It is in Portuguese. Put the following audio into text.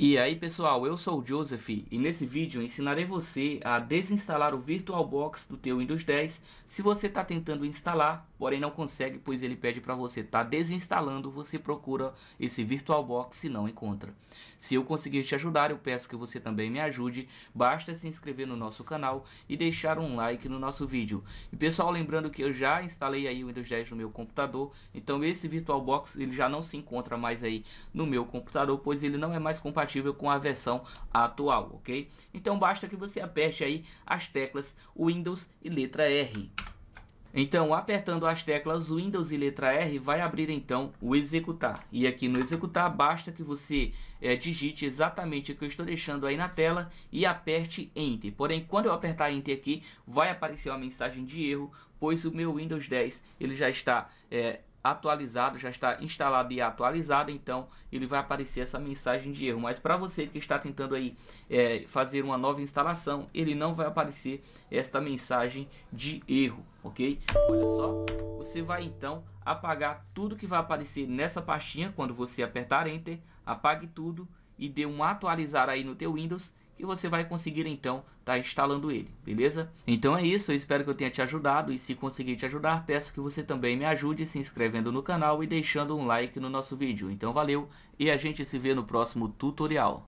E aí pessoal, eu sou o Joseph e nesse vídeo ensinarei você a desinstalar o VirtualBox do teu Windows 10 se você está tentando instalar, porém não consegue, pois ele pede para você estar tá desinstalando, você procura esse VirtualBox e não encontra. Se eu conseguir te ajudar, eu peço que você também me ajude, basta se inscrever no nosso canal e deixar um like no nosso vídeo. E pessoal, lembrando que eu já instalei aí o Windows 10 no meu computador, então esse VirtualBox ele já não se encontra mais aí no meu computador, pois ele não é mais compatível compatível com a versão atual, ok? Então basta que você aperte aí as teclas Windows e letra R. Então, apertando as teclas Windows e letra R, vai abrir então o executar. E aqui no executar, basta que você é, digite exatamente o que eu estou deixando aí na tela e aperte Enter. Porém, quando eu apertar Enter aqui, vai aparecer uma mensagem de erro, pois o meu Windows 10 ele já está é, atualizado, já está instalado e atualizado, então ele vai aparecer essa mensagem de erro. Mas para você que está tentando aí é, fazer uma nova instalação, ele não vai aparecer esta mensagem de erro, ok? Olha só, você vai então apagar tudo que vai aparecer nessa pastinha quando você apertar Enter, apague tudo e dê um atualizar aí no teu Windows que você vai conseguir então estar tá instalando ele, beleza? Então é isso, eu espero que eu tenha te ajudado e se conseguir te ajudar, peço que você também me ajude se inscrevendo no canal e deixando um like no nosso vídeo. Então valeu e a gente se vê no próximo tutorial.